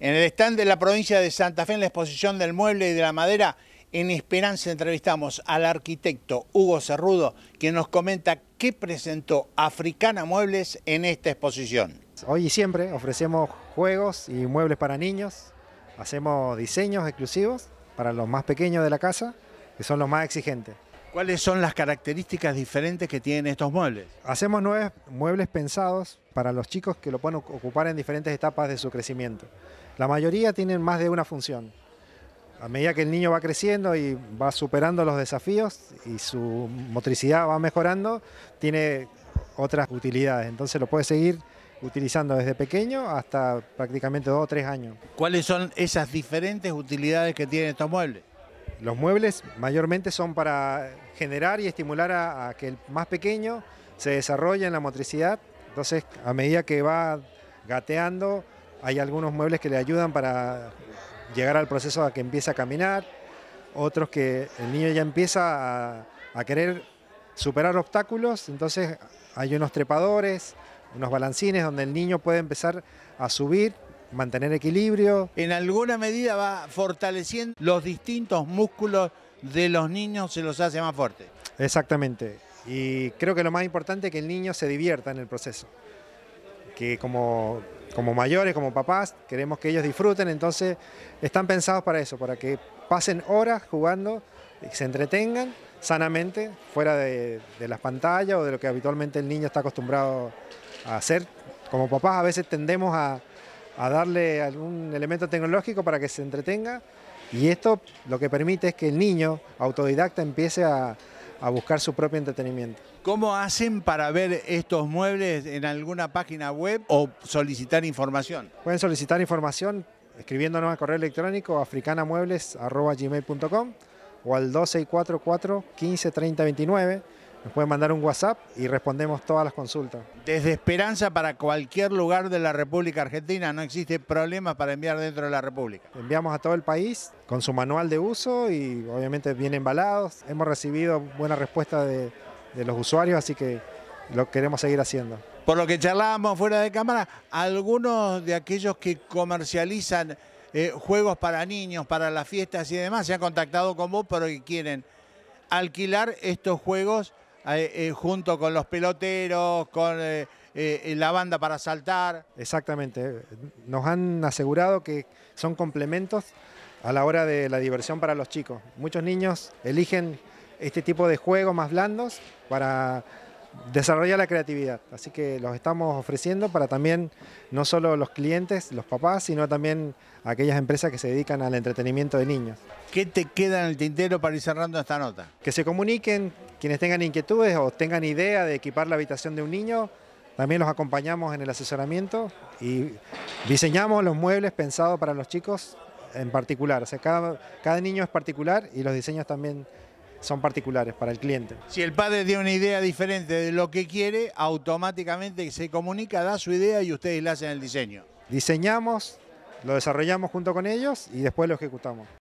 En el stand de la provincia de Santa Fe, en la exposición del mueble y de la madera, en Esperanza entrevistamos al arquitecto Hugo Cerrudo, quien nos comenta qué presentó Africana Muebles en esta exposición. Hoy y siempre ofrecemos juegos y muebles para niños, hacemos diseños exclusivos para los más pequeños de la casa, que son los más exigentes. ¿Cuáles son las características diferentes que tienen estos muebles? Hacemos nueve muebles pensados para los chicos que lo pueden ocupar en diferentes etapas de su crecimiento. La mayoría tienen más de una función. A medida que el niño va creciendo y va superando los desafíos y su motricidad va mejorando, tiene otras utilidades. Entonces lo puede seguir utilizando desde pequeño hasta prácticamente dos o tres años. ¿Cuáles son esas diferentes utilidades que tienen estos muebles? Los muebles mayormente son para generar y estimular a, que el más pequeño se desarrolle en la motricidad. Entonces, a medida que va gateando, hay algunos muebles que le ayudan para llegar al proceso a que empiece a caminar, otros que el niño ya empieza a, querer superar obstáculos, entonces hay unos trepadores, unos balancines donde el niño puede empezar a subir mantener equilibrio. En alguna medida va fortaleciendo los distintos músculos de los niños, se los hace más fuertes. Exactamente. Y creo que lo más importante es que el niño se divierta en el proceso. Que como como mayores, como papás, queremos que ellos disfruten, entonces están pensados para eso, para que pasen horas jugando, y se entretengan sanamente, fuera de, las pantallas o de lo que habitualmente el niño está acostumbrado a hacer. Como papás a veces tendemos a, darle algún elemento tecnológico para que se entretenga y esto lo que permite es que el niño autodidacta empiece a buscar su propio entretenimiento. ¿Cómo hacen para ver estos muebles en alguna página web o solicitar información? Pueden solicitar información escribiéndonos al correo electrónico africanamuebles.com o al 1244 153029, Nos pueden mandar un WhatsApp y respondemos todas las consultas. Desde Esperanza para cualquier lugar de la República Argentina, no existe problema para enviar dentro de la República. Enviamos a todo el país con su manual de uso y obviamente bien embalados. Hemos recibido buena respuesta de, de los usuarios, así que lo queremos seguir haciendo. Por lo que charlábamos fuera de cámara, algunos de aquellos que comercializan eh, juegos para niños, para las fiestas y demás, se han contactado con vos porque quieren alquilar estos juegos eh, eh, junto con los peloteros, con la banda para saltar. Exactamente, nos han asegurado que son complementos a la hora de la diversión para los chicos. Muchos niños eligen este tipo de juegos más blandos para desarrollar la creatividad. Así que los estamos ofreciendo para también no solo los clientes, los papás, sino también aquellas empresas que se dedican al entretenimiento de niños. ¿Qué te queda en el tintero para ir cerrando esta nota? Que se comuniquen quienes tengan inquietudes o tengan idea de equipar la habitación de un niño. También los acompañamos en el asesoramiento y diseñamos los muebles pensados para los chicos en particular. O sea, cada, cada niño es particular y los diseños también son particulares para el cliente. Si el padre tiene una idea diferente de lo que quiere, automáticamente se comunica, da su idea y ustedes le hacen el diseño. Diseñamos, lo desarrollamos junto con ellos y después lo ejecutamos.